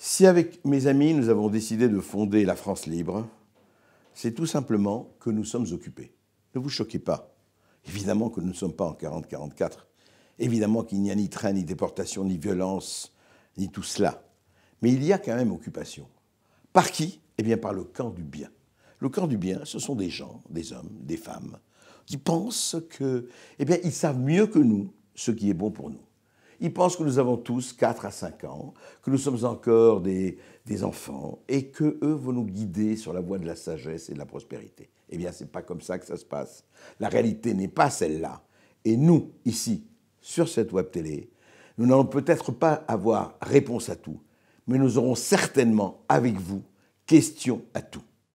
Si avec mes amis nous avons décidé de fonder la France libre, c'est tout simplement que nous sommes occupés. Ne vous choquez pas. Évidemment que nous ne sommes pas en 40-44. Évidemment qu'il n'y a ni train, ni déportation, ni violence, ni tout cela. Mais il y a quand même occupation. Par qui Eh bien par le camp du bien. Le camp du bien, ce sont des gens, des hommes, des femmes, qui pensent que, eh bien, ils savent mieux que nous ce qui est bon pour nous. Ils pensent que nous avons tous 4 à 5 ans, que nous sommes encore des, enfants et que eux vont nous guider sur la voie de la sagesse et de la prospérité. Eh bien, c'est pas comme ça que ça se passe. La réalité n'est pas celle-là. Et nous, ici, sur cette web télé, nous n'allons peut-être pas avoir réponse à tout, mais nous aurons certainement avec vous question à tout.